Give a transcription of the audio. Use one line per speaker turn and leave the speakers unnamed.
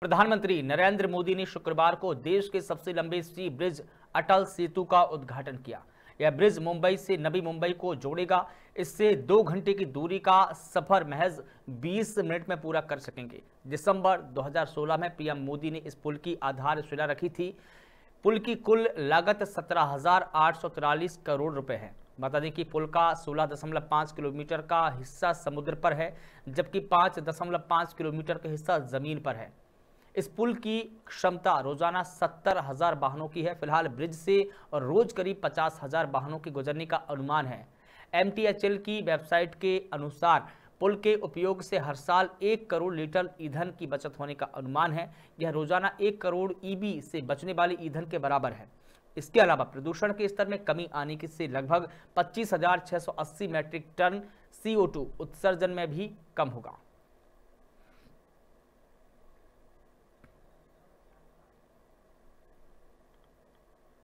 प्रधानमंत्री नरेंद्र मोदी ने शुक्रवार को देश के सबसे लंबे सी ब्रिज अटल सेतु का उद्घाटन किया यह ब्रिज मुंबई से नवी मुंबई को जोड़ेगा इससे दो घंटे की दूरी का सफर महज 20 मिनट में पूरा कर सकेंगे दिसंबर 2016 में पीएम मोदी ने इस पुल की आधारशिला रखी थी पुल की कुल लागत सत्रह करोड़ रुपए है बता दें कि पुल का 16.5 किलोमीटर का हिस्सा समुद्र पर है जबकि 5.5 किलोमीटर का हिस्सा जमीन पर है इस पुल की क्षमता रोजाना सत्तर हजार वाहनों की है फिलहाल ब्रिज से रोज करीब पचास हजार वाहनों के गुजरने का अनुमान है एम की वेबसाइट के अनुसार पुल के उपयोग से हर साल एक करोड़ लीटर ईंधन की बचत होने का अनुमान है यह रोजाना एक करोड़ ईबी से बचने वाले ईंधन के बराबर है इसके अलावा प्रदूषण के स्तर में कमी आने की से लगभग 25,680 मैट्रिक टन सीओ उत्सर्जन में भी कम होगा